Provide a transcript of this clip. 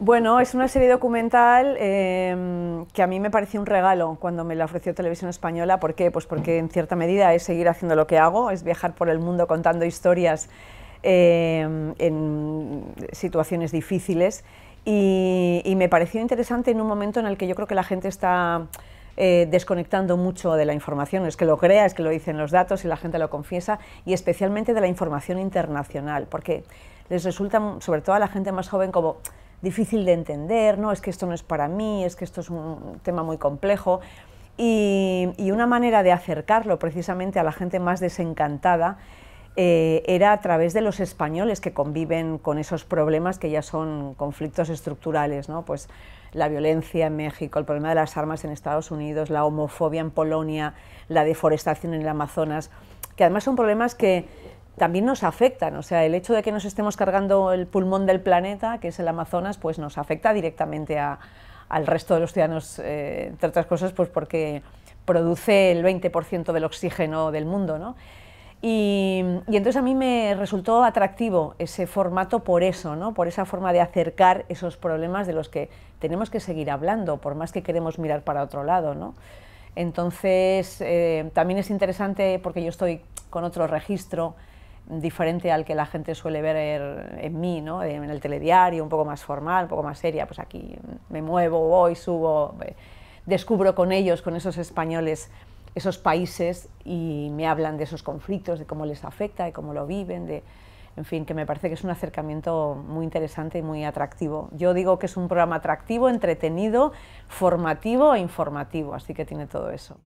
Bueno, es una serie documental em, que a mí me pareció un regalo cuando me la ofreció Televisión Española. ¿Por qué? Pues porque en cierta medida es seguir haciendo lo que hago, es viajar por el mundo contando historias em, en situaciones difíciles. Y, me pareció interesante en un momento en el que yo creo que la gente está eh, desconectando mucho de la información. Es que lo crea, es que lo dicen los datos y la gente lo confiesa, y especialmente de la información internacional, porque les resulta, sobre todo a la gente más joven, como difícil de entender, no, es que esto no es para mí, es que esto es un tema muy complejo. Y, una manera de acercarlo precisamente a la gente más desencantada eh, era a través de los españoles que conviven con esos problemas que ya son conflictos estructurales, ¿no? pues la violencia en México, el problema de las armas en Estados Unidos, la homofobia en Polonia, la deforestación en el Amazonas, que además son problemas que también nos afectan. O sea, el hecho de que nos estemos cargando el pulmón del planeta, que es el Amazonas, pues nos afecta directamente al resto de los ciudadanos, eh, entre otras cosas, pues porque produce el 20% del oxígeno del mundo, Y, entonces a mí me resultó atractivo ese formato por eso, ¿no? por esa forma de acercar esos problemas de los que tenemos que seguir hablando, por más que queremos mirar para otro lado. Entonces eh, también es interesante porque yo estoy con otro registro diferente al que la gente suele ver er, en mí, ¿no? en el telediario, un poco más formal, un poco más seria, pues aquí me muevo, voy, subo, descubro con ellos, con esos españoles, esos países y me hablan de esos conflictos, de cómo les afecta, de cómo lo viven, de, en fin, que me parece que es un acercamiento muy interesante y muy atractivo. Yo digo que es un programa atractivo, entretenido, formativo e informativo, así que tiene todo eso.